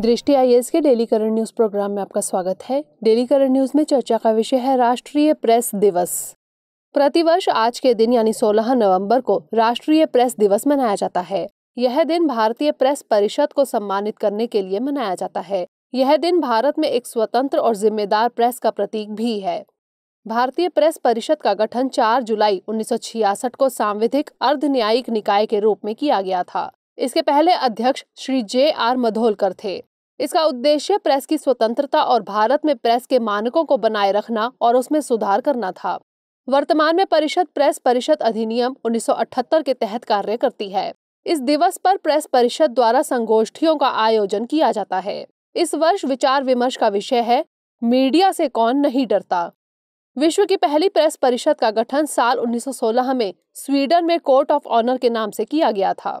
दृष्टि आई के daily current news programme में आपका स्वागत है डेली करंट न्यूज़ में चर्चा का विषय है राष्ट्रीय प्रेस दिवस प्रतिवर्ष आज के दिन यानी 16 नवंबर को राष्ट्रीय प्रेस दिवस मनाया जाता है यह दिन भारतीय प्रेस परिषद को सम्मानित करने के लिए मनाया जाता है यह दिन भारत में एक स्वतंत्र और जिम्मेदार प्रेस का प्रतीक भी है भारतीय प्रेस परिषद का गठन 4 जुलाई 1966 को सांविधिक अर्ध न्यायिक निकाय के रूप में किया गया था इसके पहले अध्यक्ष श्री जे आर मधोलकर थे इसका उद्देश्य प्रेस की स्वतंत्रता और भारत में प्रेस के मानकों को बनाए रखना और उसमें सुधार करना था वर्तमान में परिषद प्रेस परिषद अधिनियम 1978 के तहत कार्य करती है इस दिवस पर प्रेस परिषद द्वारा संगोष्ठियों का आयोजन किया जाता है इस वर्ष विचार विमर्श का विषय है मीडिया से कौन नहीं डरता विश्व की पहली प्रेस परिषद का गठन साल 1916 में स्वीडन में कोर्ट ऑफ ऑनर के नाम से किया गया था